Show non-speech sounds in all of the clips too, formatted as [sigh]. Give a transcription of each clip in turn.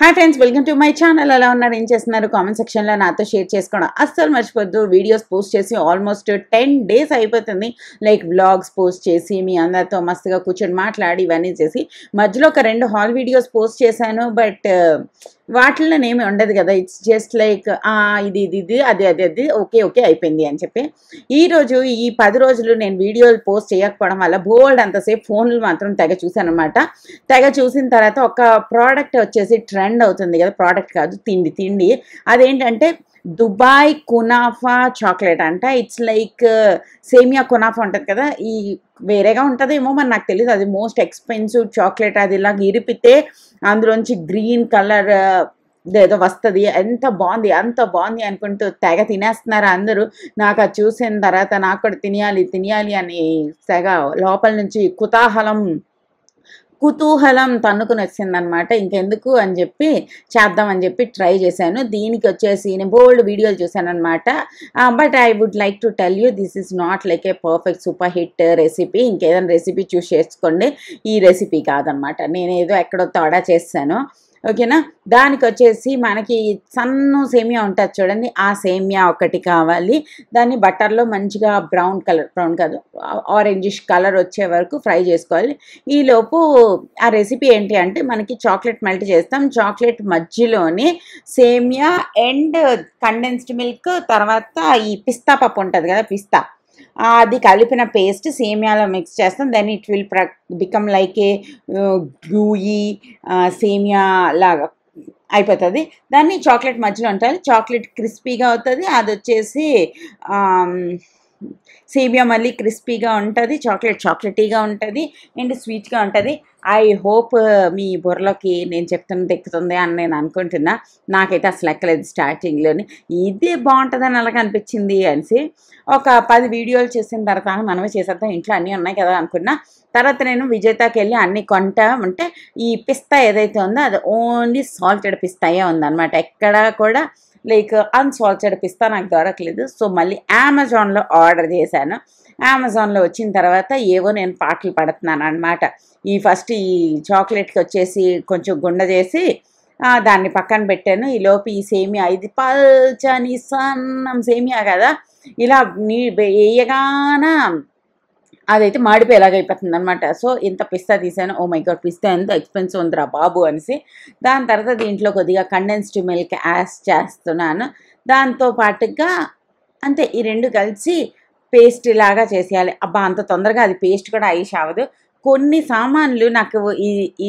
Hi friends welcome to my channel అలా ఉన్నారు ఏం చేస్తున్నారు కామెంట్ సెక్షన్లో నాతో షేర్ చేసుకోవడం అస్సలు మర్చిపోద్దు వీడియోస్ పోస్ట్ చేసి ఆల్మోస్ట్ టెన్ డేస్ అయిపోతుంది లైక్ వ్లాగ్స్ పోస్ట్ చేసి మీ అందరితో మస్తుగా కూర్చొని మాట్లాడి ఇవన్నీ చేసి మధ్యలో ఒక రెండు హాల్ వీడియోస్ పోస్ట్ చేశాను బట్ వాటిల్లో ఏమి ఉండదు కదా ఇట్స్ జస్ట్ లైక్ ఇది ఇది ఇది అది అది అది ఓకే ఓకే అయిపోయింది అని చెప్పి ఈరోజు ఈ పది రోజులు నేను వీడియోలు పోస్ట్ చేయకపోవడం వల్ల బోల్డ్ అంతసేపు ఫోన్లు మాత్రం తెగ చూశాను అనమాట తెగ చూసిన తర్వాత ఒక ప్రోడక్ట్ వచ్చేసి ట్ర ట్రెండ్ అవుతుంది కదా ప్రోడక్ట్ కాదు తిండి తిండి అదేంటంటే దుబాయ్ కునాఫా చాక్లెట్ అంట ఇట్స్ లైక్ uh, సేమియా కునాఫా ఉంటుంది కదా ఈ వేరేగా ఉంటుందేమో మరి నాకు తెలియదు అది మోస్ట్ ఎక్స్పెన్సివ్ చాక్లెట్ అది ఇలా ఇరిపితే అందులోంచి గ్రీన్ కలర్ uh, ఏదో వస్తుంది ఎంత బాగుంది అంత బాగుంది అనుకుంటూ తెగ తినేస్తున్నారు అందరూ నాకు అది చూసిన తర్వాత నాకు కూడా తినేయాలి తినేయాలి అని తెగ లోపల నుంచి కుతాహలం కుతూహలం తన్నుకుని నచ్చిందనమాట ఇంకెందుకు అని చెప్పి చేద్దాం అని చెప్పి ట్రై చేశాను దీనికి వచ్చేసి నేను బోల్డ్ వీడియోలు చూశానమాట but I would like to tell you this is not like a perfect super hit recipe ఇంకేదైనా రెసిపీ చూస్ చేసుకోండి ఈ రెసిపీ కాదనమాట నేనేదో ఎక్కడో తోడా చేశాను ఓకేనా దానికి వచ్చేసి మనకి సన్ను సేమియా ఉంటుంది చూడండి ఆ సేమియా ఒకటి కావాలి దాన్ని బటర్లో మంచిగా brown colour brown colour orangish colour వచ్చే వరకు ఫ్రై చేసుకోవాలి ఈలోపు ఆ రెసిపీ ఏంటి అంటే మనకి చాక్లెట్ మెల్ట్ చేస్తాం చాక్లెట్ మధ్యలోనే సేమియా అండ్ కండెన్స్డ్ మిల్క్ తర్వాత ఈ పిస్తా పప్పు ఉంటుంది కదా పిస్తా అది కలిపిన పేస్ట్ సేమియాలో మిక్స్ చేస్తాం దెన్ ఇట్ విల్ ప్ర బికమ్ లైక్ ఏ గ్లూయీ సేమియా లాగా అయిపోతుంది దాన్ని చాక్లెట్ మధ్యలో ఉంటుంది చాక్లెట్ క్రిస్పీగా అవుతుంది అది వచ్చేసి సేమియా మళ్ళీ క్రిస్పీగా ఉంటుంది చాక్లెట్ చాక్లెటీగా ఉంటుంది అండ్ స్వీట్గా ఉంటుంది ఐ హోప్ మీ బుర్రలోకి నేను చెప్తున్నది ఎక్కుతుంది అని నేను అనుకుంటున్నా నాకైతే అసలు ఎక్కలేదు స్టార్టింగ్లోని ఇదే బాగుంటుందని అలాగే అనిపించింది అనేసి ఒక పది వీడియోలు చేసిన తర్వాత మనమే చేసేద్దాం ఇంట్లో అన్నీ ఉన్నాయి కదా అనుకున్నా తర్వాత నేను విజేతకి వెళ్ళి అన్నీ కొంటా ఉంటే ఈ పిస్తా ఏదైతే ఉందో అది ఓన్లీ సాల్టెడ్ పిస్తాయే ఉందన్నమాట ఎక్కడా కూడా లైక్ అన్సాల్టెడ్ పిస్తా నాకు దొరకలేదు సో మళ్ళీ అమెజాన్లో ఆర్డర్ చేశాను అమెజాన్లో వచ్చిన తర్వాత ఏవో నేను పాటలు పడుతున్నాను అనమాట ఈ ఫస్ట్ ఈ చాక్లెట్కి వచ్చేసి కొంచెం గుండ చేసి దాన్ని పక్కన పెట్టాను ఈ లోపు ఈ సేమియా ఇది పల్చని సన్నం సేమియా కదా ఇలా నీ వేయగాన అదైతే మాడిపోయి ఎలాగైపోతుంది అనమాట సో ఇంత పిస్తా తీసాను ఓ మై గాడ్ పిస్తా ఎంత ఎక్స్పెన్సివ్ ఉందిరా బాబు అనేసి దాని తర్వాత దీంట్లో కొద్దిగా కండెన్స్డ్ మిల్క్ యాస్ చేస్తున్నాను దాంతో పాటుగా అంతే ఈ రెండు కలిసి పేస్ట్ లాగా చేసేయాలి అబ్బా అంత తొందరగా అది పేస్ట్ కూడా ఐష్ అవ్వదు కొన్ని సామాన్లు నాకు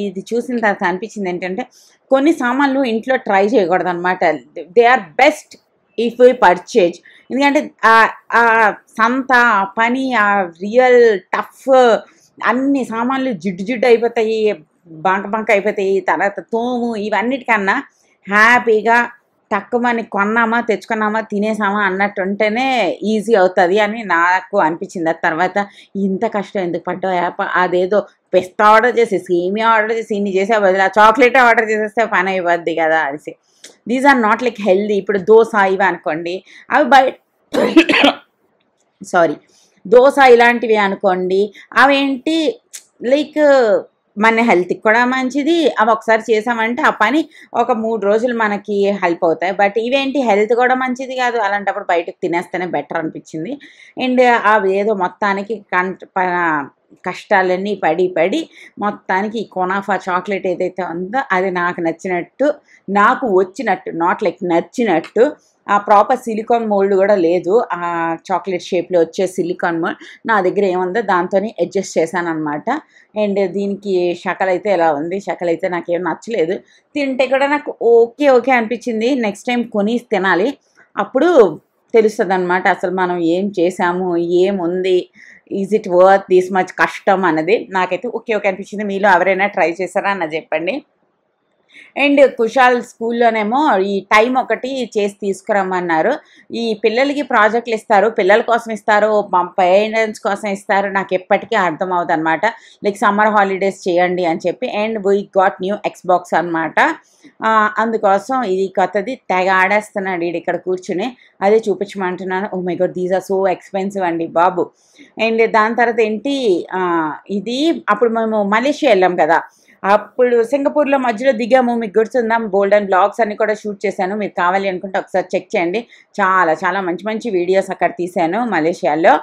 ఇది చూసిన తర్వాత అనిపించింది ఏంటంటే కొన్ని సామాన్లు ఇంట్లో ట్రై చేయకూడదు అనమాట they are best if you purchase ఎందుకంటే ఆ సంత ఆ పని ఆ రియల్ టఫ్ అన్ని సామాన్లు జిడ్డు జిడ్డు అయిపోతాయి బంక బంక అయిపోతాయి తర్వాత తోము ఇవన్నిటికన్నా హ్యాపీగా తక్కువని కొన్నామా తెచ్చుకున్నామా తినేసామా అన్నట్టు ఉంటేనే ఈజీ అవుతుంది అని నాకు అనిపించింది తర్వాత ఇంత కష్టం ఎందుకు పడ్డావు యాప్ అదేదో పెస్తా ఆర్డర్ చేసేసి ఏమీ ఆర్డర్ చేసి ఇన్ని చేసే బదులు ఆ చాక్లెట్ ఆర్డర్ చేసేస్తే పని అయిపోద్ది కదా అనేసి these are not like healthy ఇప్పుడు దోశ ఇవి అనుకోండి అవి బయట సారీ [coughs] దోశ ఇలాంటివి అనుకోండి అవేంటి లైక్ మన హెల్త్కి కూడా మంచిది అవి ఒకసారి చేసామంటే ఆ పని ఒక మూడు రోజులు మనకి హెల్ప్ అవుతాయి బట్ ఇవేంటి హెల్త్ కూడా మంచిది కాదు అలాంటప్పుడు బయటకు తినేస్తేనే బెటర్ అనిపించింది అండ్ అవి ఏదో మొత్తానికి కష్టాలన్నీ పడి పడి మొత్తానికి ఈ కొనాఫా చాక్లెట్ ఏదైతే ఉందో అది నాకు నచ్చినట్టు నాకు వచ్చినట్టు నాట్ లైక్ నచ్చినట్టు ఆ ప్రాపర్ సిలికాన్ మోల్డ్ కూడా లేదు ఆ చాక్లెట్ షేప్లో వచ్చే సిలికాన్ మోల్డ్ నా దగ్గర ఏముందో దాంతో అడ్జస్ట్ చేశాను అనమాట అండ్ దీనికి షకల్ అయితే ఎలా ఉంది షకల్ నాకు నాకేం నచ్చలేదు తింటే కూడా నాకు ఓకే ఓకే అనిపించింది నెక్స్ట్ టైం కొని తినాలి అప్పుడు తెలుస్తుంది అనమాట అసలు మనం ఏం చేసాము ఏముంది is it worth this much కష్టం అన్నది నాకైతే ఓకే ఓకే అనిపించింది మీలో ఎవరైనా ట్రై చేశారా అన్న చెప్పండి అండ్ కుషాల్ స్కూల్లోనేమో ఈ టైం ఒకటి చేసి తీసుకురమ్మన్నారు ఈ పిల్లలకి ప్రాజెక్టులు ఇస్తారు పిల్లల కోసం ఇస్తారు మా పేరెంట్స్ కోసం ఇస్తారు నాకు ఎప్పటికీ అర్థం అవుతుంది అనమాట లైక్ సమ్మర్ హాలిడేస్ చేయండి అని చెప్పి and we got new Xbox అనమాట అందుకోసం ఇది కొత్తది తెగ ఆడేస్తున్నాడు ఇది ఇక్కడ కూర్చుని అదే చూపించమంటున్నాను oh my god these are so expensive అండి బాబు అండ్ దాని తర్వాత ఏంటి ఇది అప్పుడు మేము మలేషియా వెళ్ళాం కదా అప్పుడు సింగపూర్లో మధ్యలో దిగాము మీకు గుర్తుందాం గోల్డెన్ బ్లాగ్స్ అన్ని కూడా షూట్ చేశాను మీరు కావాలి అనుకుంటే ఒకసారి చెక్ చేయండి చాలా చాలా మంచి మంచి వీడియోస్ అక్కడ తీశాను మలేషియాలో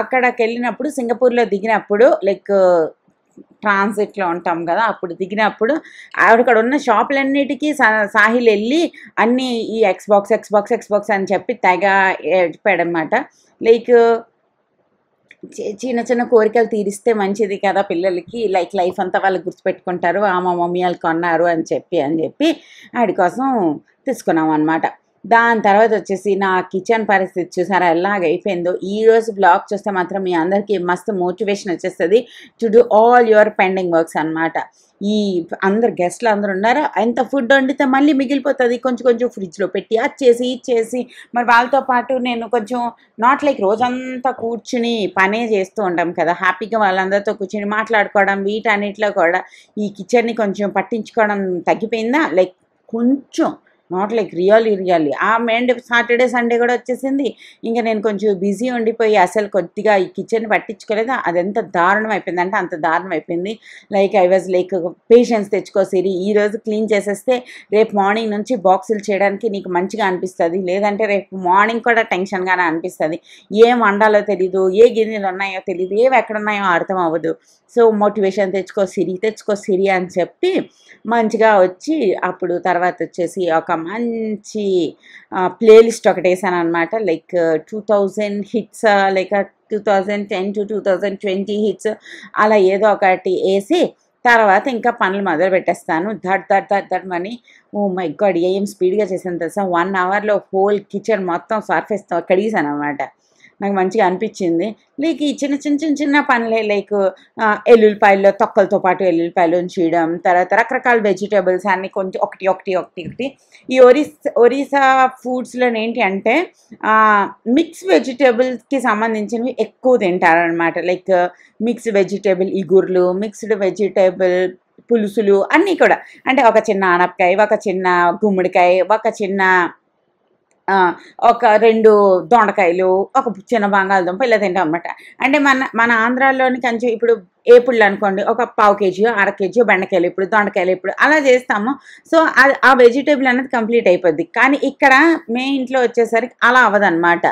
అక్కడికి వెళ్ళినప్పుడు సింగపూర్లో దిగినప్పుడు లైక్ ట్రాన్సిట్లో ఉంటాం కదా అప్పుడు దిగినప్పుడు అక్కడ ఉన్న షాపులన్నిటికీ సాహిల్ వెళ్ళి అన్నీ ఈ ఎక్స్బాక్స్ ఎక్స్బాక్స్ ఎక్స్బాక్స్ అని చెప్పి తెగ చెప్పాడనమాట లైక్ చిన్న చిన్న కోరికలు తీరిస్తే మంచిది కదా పిల్లలకి లైక్ లైఫ్ అంతా వాళ్ళు గుర్తుపెట్టుకుంటారు ఆ మా మమ్మీ వాళ్ళు కొన్నారు అని చెప్పి అని చెప్పి ఆడి కోసం తీసుకున్నాం అనమాట దాని తర్వాత వచ్చేసి నా కిచెన్ పరిస్థితి చూసారా అయిపోయిందో ఈ రోజు బ్లాగ్ చూస్తే మాత్రం మీ అందరికీ మస్తు మోటివేషన్ వచ్చేస్తుంది to do all your pending works అనమాట ఈ అందరు గెస్ట్లు అందరు ఉన్నారు ఎంత ఫుడ్ వండితే మళ్ళీ మిగిలిపోతుంది కొంచెం కొంచెం ఫ్రిడ్జ్లో పెట్టి అది చేసి ఇది చేసి మరి వాళ్ళతో పాటు నేను కొంచెం నాట్ లైక్ రోజంతా కూర్చుని పనే చేస్తూ ఉంటాం కదా హ్యాపీగా వాళ్ళందరితో కూర్చుని మాట్లాడుకోవడం వీటన్నిటిలో కూడా ఈ కిచెన్ని కొంచెం పట్టించుకోవడం తగ్గిపోయిందా లైక్ కొంచెం నాట్ లైక్ రియల్ రియల్లీ ఆ మెండ్ సాటర్డే సండే కూడా వచ్చేసింది ఇంకా నేను కొంచెం బిజీ ఉండిపోయి అసలు కొద్దిగా ఈ కిచెన్ పట్టించుకోలేదు అది ఎంత దారుణం అయిపోయింది అంటే అంత దారుణం అయిపోయింది like I was like patience తెచ్చుకో సిరి ఈరోజు క్లీన్ చేసేస్తే రేపు మార్నింగ్ నుంచి బాక్సులు చేయడానికి నీకు మంచిగా అనిపిస్తుంది లేదంటే రేపు మార్నింగ్ కూడా టెన్షన్గానే అనిపిస్తుంది ఏం వండాలో తెలీదు ఏ గిన్నెలు ఉన్నాయో తెలీదు ఏవి ఎక్కడున్నాయో అర్థం అవ్వదు సో మోటివేషన్ తెచ్చుకో సిరి తెచ్చుకో సిరి అని చెప్పి మంచిగా వచ్చి అప్పుడు తర్వాత వచ్చేసి ఒక మంచి ప్లేలిస్ట్ ఒకటి వేసాను అనమాట like two thousand hits like two thousand ten to two thousand twenty hits అలా ఏదో ఒకటి వేసి తర్వాత ఇంకా పనులు మొదలు పెట్టేస్తాను that that that that money oh my god ఏం స్పీడ్గా చేసాను తెలుసా వన్ అవర్లో హోల్ కిచెన్ మొత్తం సర్ఫేస్తో కడిగేసాను అనమాట నాకు మంచిగా అనిపించింది లైక్ ఈ చిన్న చిన్న చిన్న చిన్న పనులే లైక్ ఎల్లుల్లిపాయల్లో తొక్కలతో పాటు ఎల్లుల్లిపాయలు ఉంచడం తర్వాత రకరకాల వెజిటేబుల్స్ అన్ని కొంచెం ఒకటి ఒకటి ఒకటి ఒకటి ఈ ఒరిస్ ఒరిసా ఫుడ్స్లో ఏంటి అంటే మిక్స్ వెజిటేబుల్స్కి సంబంధించినవి ఎక్కువ తింటారనమాట లైక్ మిక్స్ వెజిటేబుల్ ఇగుర్లు మిక్స్డ్ వెజిటేబుల్ పులుసులు అన్నీ కూడా అంటే ఒక చిన్న ఆనపకాయ ఒక చిన్న గుమ్మడికాయ ఒక చిన్న ఒక రెండు దొండకాయలు ఒక చిన్న బంగాళదుంప ఇలా తింటాం అనమాట అంటే మన మన ఆంధ్రాలోని కొంచెం ఇప్పుడు ఏపుళ్ళు అనుకోండి ఒక పావు కేజీ అర కేజీ బెండకాయలు ఇప్పుడు దొండకాయలు ఇప్పుడు అలా చేస్తాము సో అది ఆ వెజిటేబుల్ అనేది కంప్లీట్ అయిపోద్ది కానీ ఇక్కడ మే ఇంట్లో వచ్చేసరికి అలా అవ్వదన్నమాట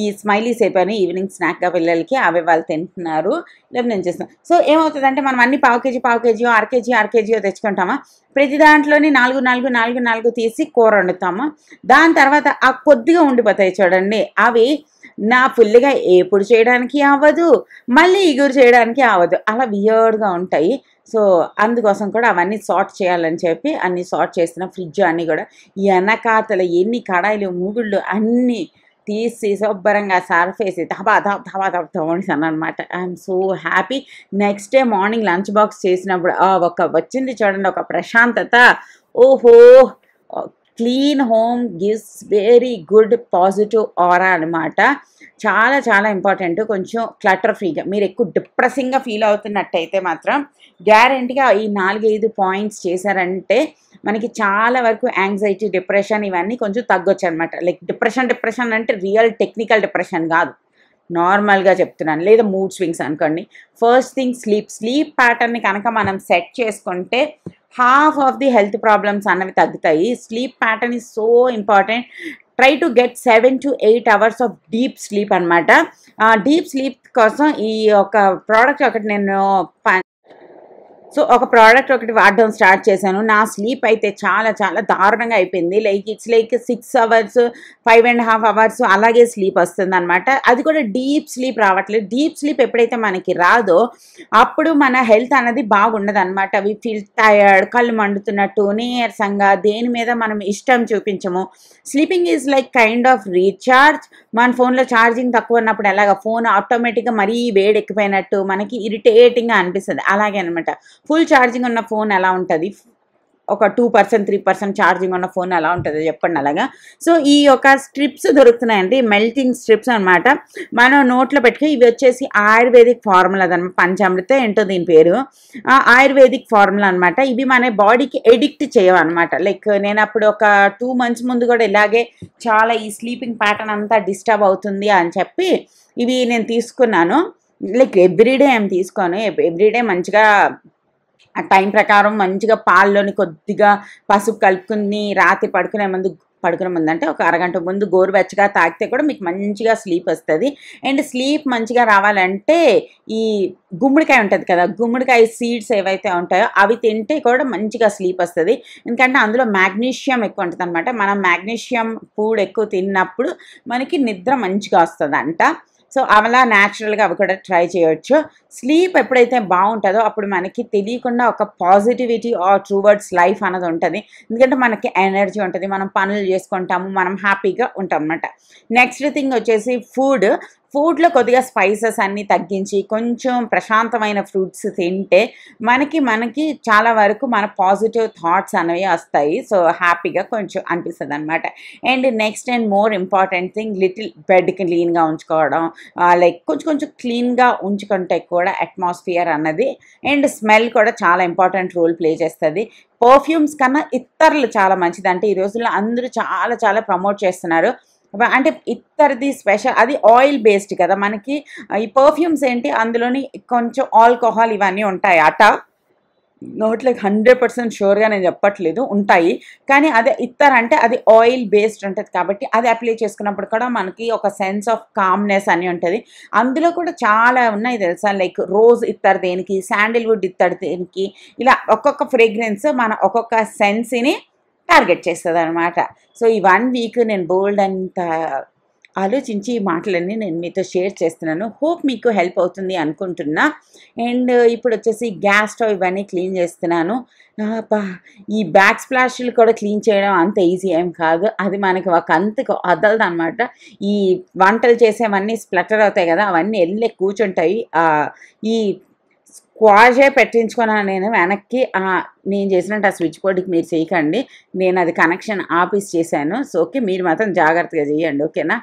ఈ స్మైలీస్ అయిపోయినాయి ఈవినింగ్ స్నాక్గా పిల్లలకి అవి వాళ్ళు తింటున్నారు లేదు నేను చేస్తాను సో ఏమవుతుందంటే మనం అన్ని పావు కేజీ పావు కేజీ ఆర్కేజీ కేజీ తెచ్చుకుంటామా ప్రతి దాంట్లోని నాలుగు నాలుగు నాలుగు నాలుగు తీసి కూర వండుతాము దాని తర్వాత ఆ కొద్దిగా ఉండిపోతాయి చూడండి అవి నా ఫుల్గా ఏపుడు చేయడానికి అవ్వదు మళ్ళీ ఇగురు చేయడానికి అవ్వదు అలా వియర్డ్గా ఉంటాయి సో అందుకోసం కూడా అవన్నీ సార్ట్ చేయాలని చెప్పి అన్ని సార్ట్ చేస్తున్న ఫ్రిడ్జ్ అన్నీ కూడా వెనకాతల ఎన్ని కడాయిలు మూగుళ్ళు అన్నీ తీసి శుభ్రంగా సర్ఫ్ వేసి ధబా ధబా ధబా ధబా ధోనిసాను అనమాట I'm so happy next day morning lunch box చేసినప్పుడు ఒక వచ్చింది చూడండి ఒక ప్రశాంతత ఓహో clean home gives very good positive aura అనమాట చాలా చాలా ఇంపార్టెంట్ కొంచెం క్లటర్ ఫ్రీగా మీరు ఎక్కువ డిప్రెసింగ్గా ఫీల్ అవుతున్నట్టయితే మాత్రం గ్యారంటీగా ఈ నాలుగైదు పాయింట్స్ చేశారంటే మనకి చాలా వరకు యాంగ్జైటీ డిప్రెషన్ ఇవన్నీ కొంచెం తగ్గొచ్చు అనమాట లైక్ డిప్రెషన్ డిప్రెషన్ అంటే రియల్ టెక్నికల్ డిప్రెషన్ కాదు నార్మల్గా చెప్తున్నాను లేదా మూడ్ స్వింగ్స్ అనుకోండి ఫస్ట్ థింగ్ స్లీప్ స్లీప్ ప్యాటర్న్ని కనుక మనం సెట్ చేసుకుంటే half of the health problems అన్నవి తగ్గుతాయి sleep pattern is so important try to get seven to eight hours of deep sleep అనమాట డీప్ స్లీప్ కోసం ఈ యొక్క ప్రోడక్ట్ ఒకటి నేను సో ఒక ప్రోడక్ట్ ఒకటి వాడడం స్టార్ట్ చేశాను నా స్లీప్ అయితే చాలా చాలా దారుణంగా అయిపోయింది like it's like six hours five and half hours అలాగే స్లీప్ వస్తుంది అనమాట అది కూడా డీప్ స్లీప్ రావట్లేదు డీప్ స్లీప్ ఎప్పుడైతే మనకి రాదో అప్పుడు మన హెల్త్ అనేది బాగుండదు అనమాట వి ఫీల్ టైర్డ్ కళ్ళు మండుతున్నట్టు నీరసంగా దేని మీద మనం ఇష్టం చూపించము sleeping is like kind of recharge మన ఫోన్లో ఛార్జింగ్ తక్కువ ఉన్నప్పుడు ఎలాగ ఫోన్ ఆటోమేటిక్గా మరీ వేడెక్కిపోయినట్టు మనకి ఇరిటేటింగ్గా అనిపిస్తుంది అలాగే అనమాట ఫుల్ ఛార్జింగ్ ఉన్న ఫోన్ ఎలా ఉంటుంది ఒక two percent three percent charging ఉన్న ఫోన్ ఎలా ఉంటుంది చెప్పండి అలాగా సో ఈ యొక్క స్ట్రిప్స్ దొరుకుతున్నాయండి మెల్టింగ్ స్ట్రిప్స్ అనమాట మనం నోట్లో పెట్టుకుని ఇవి వచ్చేసి ఆయుర్వేదిక్ ఫార్ములా అనమాట పంచామృత ఏంటో దీని పేరు ఆయుర్వేదిక్ ఫార్ములా అనమాట ఇవి మన బాడీకి ఎడిక్ట్ చేయవన్నమాట లైక్ నేను అప్పుడు ఒక టూ మంత్స్ ముందు కూడా ఇలాగే చాలా ఈ స్లీపింగ్ ప్యాటర్న్ అంతా డిస్టర్బ్ అవుతుంది అని చెప్పి ఇవి నేను తీసుకున్నాను లైక్ ఎవ్రీడే ఏం తీసుకోను ఎవ్రీడే మంచిగా ఆ టైం ప్రకారం మంచిగా పాల్లోని కొద్దిగా పసుపు కలుపుకుని రాత్రి పడుకునే ముందు పడుకునే ముందు అంటే ఒక అరగంట ముందు గోరువెచ్చగా తాగితే కూడా మీకు మంచిగా స్లీప్ వస్తుంది అండ్ స్లీప్ మంచిగా రావాలంటే ఈ గుమ్మడికాయ ఉంటుంది కదా గుమ్మడికాయ సీడ్స్ ఏవైతే ఉంటాయో అవి తింటే కూడా మంచిగా స్లీప్ వస్తుంది ఎందుకంటే అందులో మ్యాగ్నీషియం ఎక్కువ ఉంటుంది మనం మ్యాగ్నీషియం ఫుడ్ ఎక్కువ తిన్నప్పుడు మనకి నిద్ర మంచిగా వస్తుంది అంట సో అలా న్యాచురల్గా అవి కూడా ట్రై చేయొచ్చు స్లీప్ ఎప్పుడైతే బాగుంటుందో అప్పుడు మనకి తెలియకుండా ఒక పాజిటివిటీ ఆర్ ట్రూవర్డ్స్ లైఫ్ అన్నది ఉంటుంది ఎందుకంటే మనకి ఎనర్జీ ఉంటుంది మనం పనులు చేసుకుంటాము మనం హ్యాపీగా ఉంటాం అనమాట నెక్స్ట్ థింగ్ వచ్చేసి ఫుడ్ ఫుడ్లో కొద్దిగా స్పైసెస్ అన్నీ తగ్గించి కొంచెం ప్రశాంతమైన ఫ్రూట్స్ తింటే మనకి మనకి చాలా వరకు మన పాజిటివ్ థాట్స్ అనేవి వస్తాయి సో హ్యాపీగా కొంచెం అనిపిస్తుంది అనమాట and next and more important thing little bed క్లీన్గా ఉంచుకోవడం లైక్ కొంచెం కొంచెం క్లీన్గా ఉంచుకుంటే కూడా అట్మాస్ఫియర్ అన్నది అండ్ స్మెల్ కూడా చాలా ఇంపార్టెంట్ రోల్ ప్లే చేస్తుంది పర్ఫ్యూమ్స్ కన్నా ఇతరులు చాలా మంచిది అంటే ఈ రోజుల్లో అందరూ చాలా చాలా ప్రమోట్ చేస్తున్నారు అంటే ఇత్తర్ది స్పెషల్ అది ఆయిల్ బేస్డ్ కదా మనకి ఈ పర్ఫ్యూమ్స్ ఏంటి అందులోని కొంచెం ఆల్కహాల్ ఇవన్నీ ఉంటాయి అట నోట్లకి హండ్రెడ్ పర్సెంట్ షూర్గా నేను చెప్పట్లేదు ఉంటాయి కానీ అదే ఇస్తారంటే అది ఆయిల్ బేస్డ్ ఉంటుంది కాబట్టి అది అప్లై చేసుకున్నప్పుడు కూడా మనకి ఒక సెన్స్ ఆఫ్ కామ్నెస్ అని ఉంటుంది అందులో కూడా చాలా ఉన్నాయి తెలుసా లైక్ రోజ్ ఇస్తారు దేనికి శాండిల్వుడ్ ఇస్తారు దేనికి ఇలా ఒక్కొక్క ఫ్రేగ్రెన్స్ మన ఒక్కొక్క సెన్స్ని టార్గెట్ చేస్తుంది అనమాట సో ఈ వన్ వీక్ నేను బోల్డ్ అంత ఆలోచించి ఈ మాటలన్నీ నేను మీతో షేర్ చేస్తున్నాను హోప్ మీకు హెల్ప్ అవుతుంది అనుకుంటున్నా అండ్ ఇప్పుడు వచ్చేసి గ్యాస్ స్టవ్ ఇవన్నీ క్లీన్ చేస్తున్నాను ఈ బ్యాక్ స్ప్లాష్లు కూడా క్లీన్ చేయడం అంత ఈజీ ఏం కాదు అది మనకి ఒక అంతకు వదలదు అనమాట ఈ వంటలు చేసేవన్నీ స్ప్లటర్ అవుతాయి కదా అవన్నీ వెళ్ళే కూర్చుంటాయి ఈ క్వాజే పెట్టించుకున్నా నేను వెనక్కి నేను చేసినట్టు ఆ స్విచ్ బోర్డుకి మీరు చేయకండి నేను అది కనెక్షన్ ఆఫీస్ చేశాను సో ఓకే మీరు మాత్రం జాగ్రత్తగా చేయండి ఓకేనా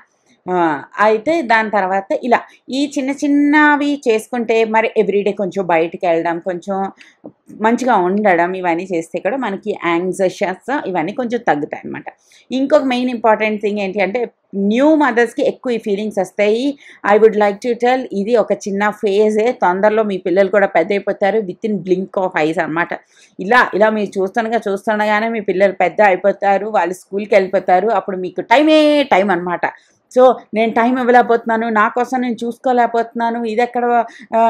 అయితే దాని తర్వాత ఇలా ఈ చిన్న చిన్నవి చేసుకుంటే మరి ఎవ్రీడే కొంచెం బయటికి వెళ్ళడం కొంచెం మంచిగా ఉండడం ఇవన్నీ చేస్తే కూడా మనకి యాంగ్జషస్ ఇవన్నీ కొంచెం తగ్గుతాయి అనమాట ఇంకొక మెయిన్ ఇంపార్టెంట్ థింగ్ ఏంటి అంటే న్యూ మదర్స్కి ఎక్కువ ఈ ఫీలింగ్స్ వస్తాయి I would like to tell ఇది ఒక చిన్న ఫేజే తొందరలో మీ పిల్లలు కూడా పెద్ద అయిపోతారు within blink of eyes అనమాట ఇలా ఇలా మీరు చూస్తుండగా చూస్తుండగానే మీ పిల్లలు పెద్ద అయిపోతారు వాళ్ళు స్కూల్కి వెళ్ళిపోతారు అప్పుడు మీకు టైమే టైం అనమాట సో నేను టైం ఇవ్వలేకపోతున్నాను నా కోసం నేను చూసుకోలేకపోతున్నాను ఇది ఎక్కడ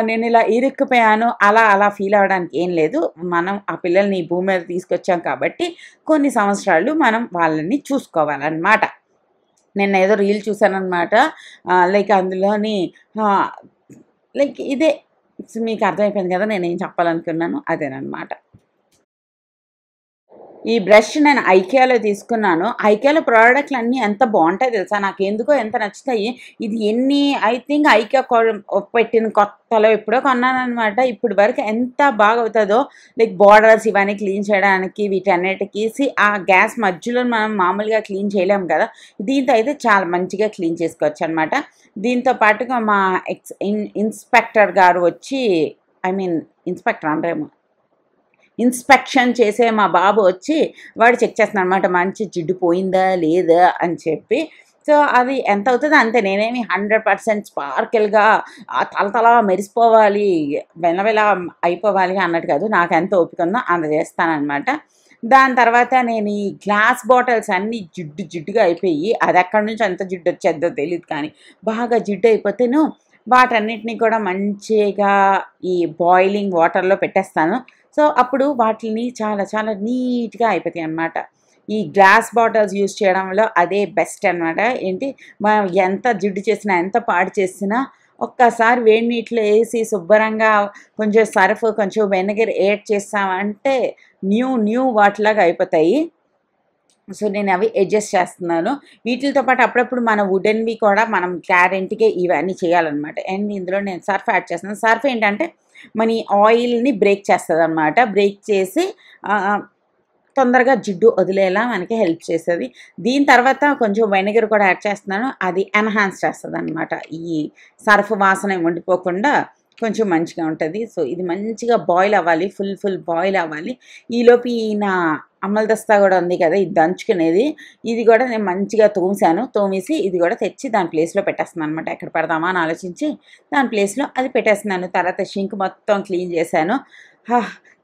నేను ఇలా ఇరుక్కుపోయాను అలా అలా ఫీల్ అవ్వడానికి ఏం లేదు మనం ఆ పిల్లల్ని భూమి మీద తీసుకొచ్చాం కాబట్టి కొన్ని సంవత్సరాలు మనం వాళ్ళని చూసుకోవాలన్నమాట నిన్న ఏదో రీల్ చూశానమాట లైక్ అందులోని లైక్ ఇదే మీకు అర్థమైపోయింది కదా నేనేం చెప్పాలనుకున్నాను అదేనమాట ఈ బ్రష్ నేను ఐకేలో తీసుకున్నాను ఐకేలో ప్రోడక్ట్లు అన్నీ ఎంత బాగుంటాయి తెలుసా నాకు ఎందుకో ఎంత నచ్చుతాయి ఇది ఎన్ని ఐ థింక్ ఐకే పెట్టిన కొత్తలో ఎప్పుడో కొన్నానమాట ఇప్పుడు వరకు ఎంత బాగా అవుతుందో లైక్ బార్డర్స్ ఇవన్నీ క్లీన్ చేయడానికి వీటన్నిటికీ ఆ గ్యాస్ మధ్యలో మనం మామూలుగా క్లీన్ చేయలేము కదా దీంతో అయితే చాలా మంచిగా క్లీన్ చేసుకోవచ్చు అనమాట దీంతో పాటుగా మా ఎక్స్ ఇన్స్పెక్టర్ గారు వచ్చి ఐ మీన్ ఇన్స్పెక్టర్ అంటే ఇన్స్పెక్షన్ చేసే మా బాబు వచ్చి వాడు చెక్ చేస్తున్నాడు అనమాట మంచి జిడ్డు పోయిందా లేదా అని చెప్పి సో అది ఎంత అవుతుందో అంతే నేనేమి హండ్రెడ్ పర్సెంట్ స్పార్కిల్గా తలతల మెరిసిపోవాలి వెలవెల అయిపోవాలి అన్నట్టు కాదు నాకు ఎంత ఓపిక ఉందో అంత చేస్తానమాట దాని తర్వాత నేను ఈ గ్లాస్ బాటిల్స్ అన్నీ జిడ్డు జిడ్డుగా అయిపోయి అది ఎక్కడి నుంచి ఎంత జిడ్డు వచ్చేద్దో తెలియదు కానీ బాగా జిడ్డు అయిపోతేను వాటన్నిటిని కూడా మంచిగా ఈ బాయిలింగ్ వాటర్లో పెట్టేస్తాను సో అప్పుడు వాటిని చాలా చాలా నీట్గా అయిపోతాయి అన్నమాట ఈ గ్లాస్ బాటిల్స్ యూజ్ చేయడంలో అదే బెస్ట్ అనమాట ఏంటి మనం ఎంత జిడ్డు చేసినా ఎంత పాడు చేసినా ఒక్కసారి వేడి నీటిలో వేసి శుభ్రంగా కొంచెం సర్ఫ్ కొంచెం వెనగర్ యాడ్ చేస్తామంటే న్యూ న్యూ వాటిలాగా అయిపోతాయి సో నేను అవి అడ్జస్ట్ చేస్తున్నాను వీటితో పాటు అప్పుడప్పుడు మన వుడెన్వి కూడా మనం క్లారెంట్గా ఇవన్నీ చేయాలన్నమాట అండ్ ఇందులో నేను సర్ఫ్ యాడ్ చేస్తున్నాను సర్ఫ్ ఏంటంటే మన ఆయిల్ని బ్రేక్ చేస్తుంది అనమాట బ్రేక్ చేసి తొందరగా జిడ్డు వదిలేలా మనకి హెల్ప్ చేస్తుంది దీని తర్వాత కొంచెం వెనిగర్ కూడా యాడ్ చేస్తున్నాను అది ఎన్హాన్స్ చేస్తుంది ఈ సర్ఫ్ వాసన ఉండిపోకుండా కొంచెం మంచిగా ఉంటుంది సో ఇది మంచిగా బాయిల్ అవ్వాలి ఫుల్ ఫుల్ బాయిల్ అవ్వాలి ఈలోపు ఈ నా అమ్మల దస్తా కూడా ఉంది కదా ఇది దంచుకునేది ఇది కూడా నేను మంచిగా తోమిశాను తోమేసి ఇది కూడా తెచ్చి దాని ప్లేస్లో పెట్టేస్తున్నాను అనమాట ఎక్కడ పెడదామా అని ఆలోచించి దాని ప్లేస్లో అది పెట్టేస్తున్నాను తర్వాత షింక్ మొత్తం క్లీన్ చేశాను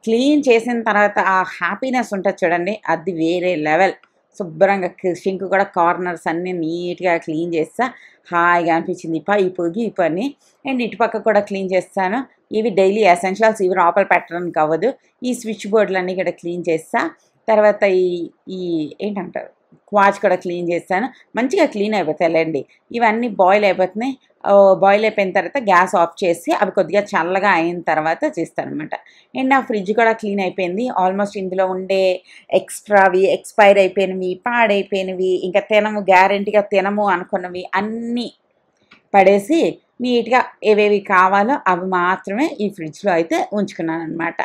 క్లీన్ చేసిన తర్వాత ఆ హ్యాపీనెస్ ఉంటుంది చూడండి అది వేరే లెవెల్ శుభ్రంగా సింక్ కూడా కార్నర్స్ అన్నీ నీట్గా క్లీన్ చేస్తా హాయిగా అనిపించింది పొగి ఈ పని అండ్ ఇటుపక్క కూడా క్లీన్ చేస్తాను ఇవి డైలీ ఎసెన్షియల్స్ ఇవి లోపలి పెట్టడానికి అవ్వదు ఈ స్విచ్ బోర్డులన్నీ కూడా క్లీన్ చేస్తా తర్వాత ఈ ఈ ఏంటంటారు క్వాచ్ కూడా క్లీన్ చేస్తాను మంచిగా క్లీన్ లేండి ఇవన్నీ బాయిల్ అయిపోతున్నాయి బాయిల్ అయిపోయిన తర్వాత గ్యాస్ ఆఫ్ చేసి అవి కొద్దిగా చల్లగా అయిన తర్వాత చేస్తాను అనమాట అండ్ నా ఫ్రిడ్జ్ కూడా క్లీన్ అయిపోయింది ఆల్మోస్ట్ ఇందులో ఉండే ఎక్స్ట్రావి ఎక్స్పైర్ అయిపోయినవి పాడైపోయినవి ఇంకా తినము గ్యారంటీగా తినము అనుకున్నవి అన్నీ పడేసి నీట్గా ఏవేవి కావాలో అవి మాత్రమే ఈ ఫ్రిడ్జ్లో అయితే ఉంచుకున్నాను అనమాట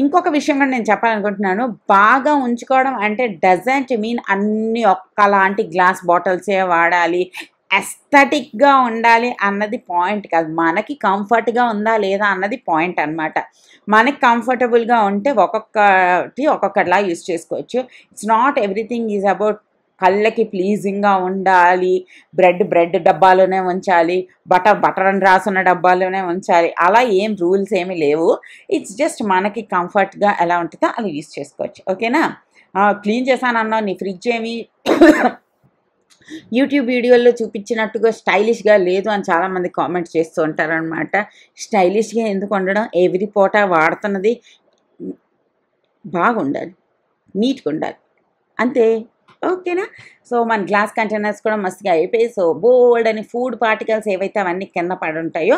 ఇంకొక విషయం కూడా నేను చెప్పాలనుకుంటున్నాను బాగా ఉంచుకోవడం అంటే డజంట్ మీన్ అన్ని ఒక్కలాంటి గ్లాస్ బాటిల్సే వాడాలి ఎస్థెటిక్గా ఉండాలి అన్నది పాయింట్ కాదు మనకి కంఫర్ట్గా ఉందా లేదా అన్నది పాయింట్ అనమాట మనకి కంఫర్టబుల్గా ఉంటే ఒక్కొక్కటి ఒక్కొక్కటిలా యూస్ చేసుకోవచ్చు it's not everything is about కళ్ళకి ప్లీజింగ్గా ఉండాలి బ్రెడ్ బ్రెడ్ డబ్బాలోనే ఉంచాలి బటర్ బటర్ అని రాసున్న డబ్బాలోనే ఉంచాలి అలా ఏం రూల్స్ ఏమీ లేవు ఇట్స్ జస్ట్ మనకి కంఫర్ట్గా ఎలా ఉంటుందో అలా యూస్ చేసుకోవచ్చు ఓకేనా క్లీన్ చేశానన్నావు నీ ఫ్రిడ్జ్ ఏమి యూట్యూబ్ వీడియోల్లో చూపించినట్టుగా స్టైలిష్గా లేదు అని చాలామంది కామెంట్ చేస్తూ ఉంటారనమాట స్టైలిష్గా ఎందుకు ఉండడం ఎవ్రీ పూట వాడుతున్నది బాగుండాలి నీట్గా ఉండాలి అంతే ఓకేనా సో మన గ్లాస్ కంటైనర్స్ కూడా మస్తుగా అయిపోయి సో బోల్డ్ అని ఫుడ్ పార్టికల్స్ ఏవైతే అవన్నీ కింద పడి ఉంటాయో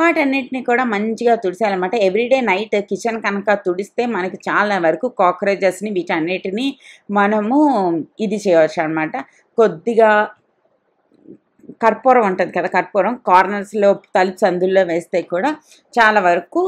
వాటన్నిటిని కూడా మంచిగా తుడిచాలన్నమాట ఎవ్రీడే నైట్ కిచెన్ కనుక తుడిస్తే మనకి చాలా వరకు కాక్రోచెస్ని వీటన్నిటిని మనము ఇది చేయవచ్చు అనమాట కొద్దిగా కర్పూరం ఉంటుంది కదా కర్పూరం కార్నర్స్లో తలుచు అందుల్లో వేస్తే కూడా చాలా వరకు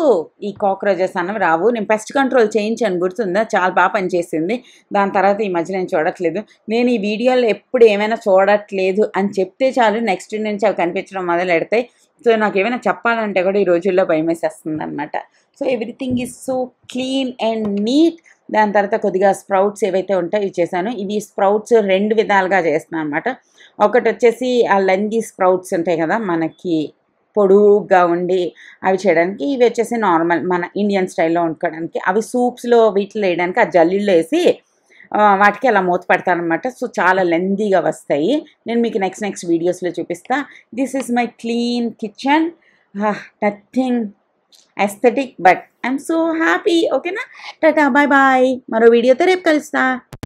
ఈ కాక్రోచెస్ అన్నవి రావు నేను పెస్ట్ కంట్రోల్ చేయించాను గుర్తుందా చాలా బాగా పనిచేసింది దాని తర్వాత ఈ మధ్య నేను చూడట్లేదు నేను ఈ వీడియోలు ఎప్పుడు ఏమైనా చూడట్లేదు అని చెప్తే చాలు నెక్స్ట్ నుంచి అవి కనిపించడం మొదలు పెడతాయి సో నాకు ఏమైనా చెప్పాలంటే కూడా ఈ రోజుల్లో భయం వేసేస్తుంది అనమాట so everything is so clean and neat దాని తర్వాత కొద్దిగా స్ప్రౌట్స్ ఏవైతే ఉంటాయో ఇవి చేశాను ఇవి స్ప్రౌట్స్ రెండు విధాలుగా చేస్తున్నాను అనమాట ఒకటి వచ్చేసి ఆ లంది స్ప్రౌట్స్ ఉంటాయి కదా మనకి పొడుగ్గా ఉండి అవి చేయడానికి ఇవి వచ్చేసి నార్మల్ మన ఇండియన్ స్టైల్లో వండుకోవడానికి అవి సూప్స్లో వీటిలో వేయడానికి ఆ జల్లీల్లో వేసి వాటికి అలా మూత పెడతానమాట సో చాలా లెందీగా వస్తాయి నేను మీకు నెక్స్ట్ నెక్స్ట్ వీడియోస్లో చూపిస్తా this is my clean kitchen nothing aesthetic but I'm so happy. Okay na? Tata, bye-bye. Maro video tarip kalsta.